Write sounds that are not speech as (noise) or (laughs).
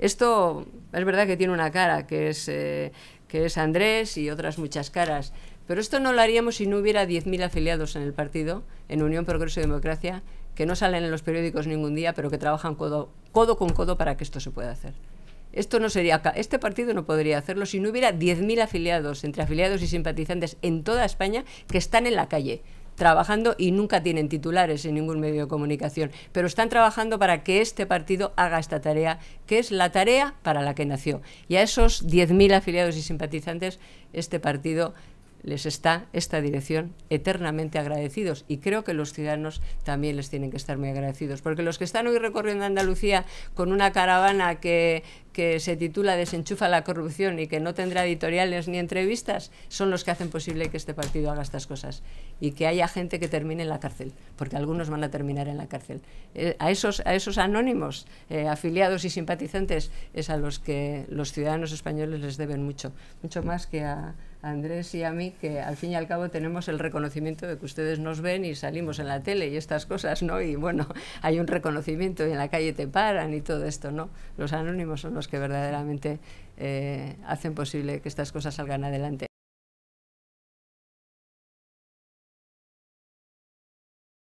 Esto es verdad que tiene una cara, eh, que es, Andrés y otras muchas caras, pero esto no lo haríamos si no hubiera 10.000 afiliados en el partido, en Unión Progreso y Democracia, que no salen en los periódicos ningún día, pero que trabajan codo, con codo para que esto se pueda hacer. Esto no sería, este partido no podría hacerlo si no hubiera 10.000 afiliados, entre afiliados y simpatizantes en toda España, que están en la calle trabajando y nunca tienen titulares en ningún medio de comunicación, pero están trabajando para que este partido haga esta tarea, que es la tarea para la que nació. Y a esos 10.000 afiliados y simpatizantes, este partido les está esta dirección eternamente agradecidos y creo que los ciudadanos también les tienen que estar muy agradecidos porque los que están hoy recorriendo Andalucía con una caravana que, que se titula Desenchufa la corrupción y que no tendrá editoriales ni entrevistas, son los que hacen posible que este partido haga estas cosas y que haya gente que termine en la cárcel, porque algunos van a terminar en la cárcel. Eh, a, esos, a esos anónimos, eh, afiliados y simpatizantes, es a los que los ciudadanos españoles les deben mucho, mucho más que a, Andrés y a mí, que al fin y al cabo tenemos el reconocimiento de que ustedes nos ven y salimos en la tele y estas cosas, ¿no? Y bueno, (laughs) hay un reconocimiento y en la calle te paran y todo esto, ¿no? Los anónimos son los que verdaderamente eh, hacen posible que estas cosas salgan adelante.